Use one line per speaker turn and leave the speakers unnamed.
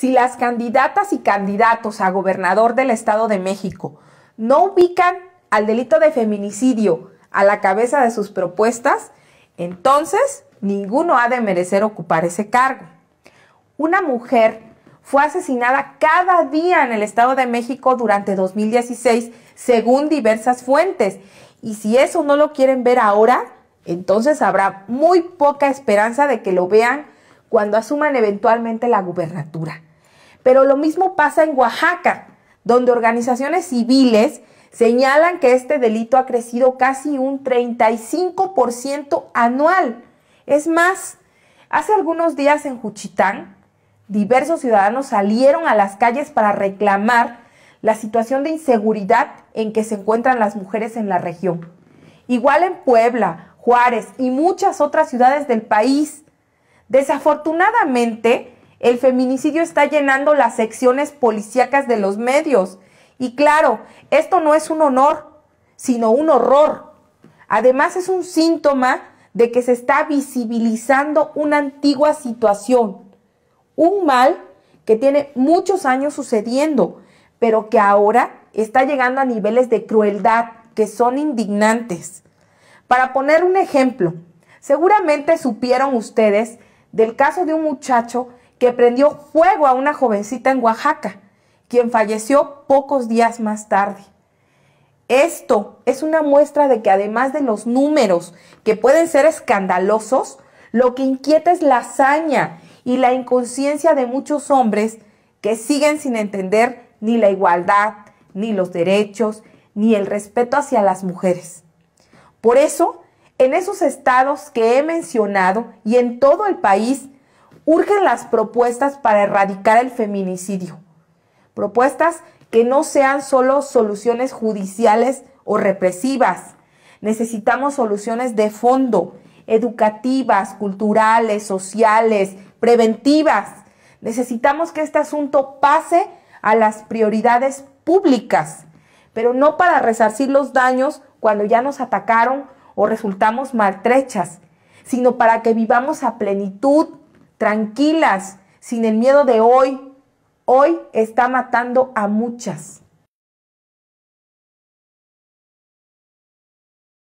si las candidatas y candidatos a gobernador del Estado de México no ubican al delito de feminicidio a la cabeza de sus propuestas, entonces ninguno ha de merecer ocupar ese cargo. Una mujer fue asesinada cada día en el Estado de México durante 2016, según diversas fuentes. Y si eso no lo quieren ver ahora, entonces habrá muy poca esperanza de que lo vean cuando asuman eventualmente la gubernatura. Pero lo mismo pasa en Oaxaca, donde organizaciones civiles señalan que este delito ha crecido casi un 35% anual. Es más, hace algunos días en Juchitán, diversos ciudadanos salieron a las calles para reclamar la situación de inseguridad en que se encuentran las mujeres en la región. Igual en Puebla, Juárez y muchas otras ciudades del país. Desafortunadamente, el feminicidio está llenando las secciones policíacas de los medios. Y claro, esto no es un honor, sino un horror. Además es un síntoma de que se está visibilizando una antigua situación, un mal que tiene muchos años sucediendo, pero que ahora está llegando a niveles de crueldad que son indignantes. Para poner un ejemplo, seguramente supieron ustedes del caso de un muchacho que prendió fuego a una jovencita en Oaxaca, quien falleció pocos días más tarde. Esto es una muestra de que además de los números que pueden ser escandalosos, lo que inquieta es la hazaña y la inconsciencia de muchos hombres que siguen sin entender ni la igualdad, ni los derechos, ni el respeto hacia las mujeres. Por eso, en esos estados que he mencionado y en todo el país, urgen las propuestas para erradicar el feminicidio. Propuestas que no sean solo soluciones judiciales o represivas. Necesitamos soluciones de fondo, educativas, culturales, sociales, preventivas. Necesitamos que este asunto pase a las prioridades públicas, pero no para resarcir los daños cuando ya nos atacaron o resultamos maltrechas, sino para que vivamos a plenitud tranquilas, sin el miedo de hoy. Hoy está matando a muchas.